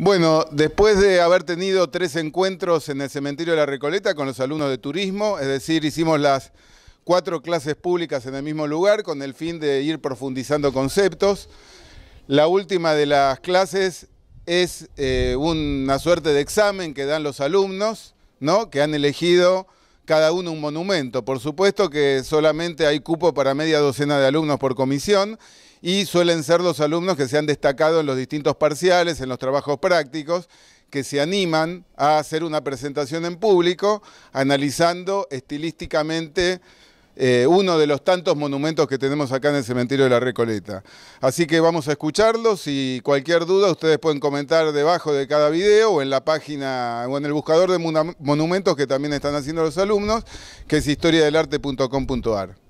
Bueno, después de haber tenido tres encuentros en el cementerio de la Recoleta con los alumnos de turismo, es decir, hicimos las cuatro clases públicas en el mismo lugar con el fin de ir profundizando conceptos. La última de las clases es eh, una suerte de examen que dan los alumnos, ¿no? Que han elegido cada uno un monumento. Por supuesto que solamente hay cupo para media docena de alumnos por comisión y suelen ser los alumnos que se han destacado en los distintos parciales, en los trabajos prácticos, que se animan a hacer una presentación en público analizando estilísticamente eh, uno de los tantos monumentos que tenemos acá en el cementerio de la Recoleta. Así que vamos a escucharlos y cualquier duda ustedes pueden comentar debajo de cada video o en la página o en el buscador de monumentos que también están haciendo los alumnos, que es historiadelarte.com.ar.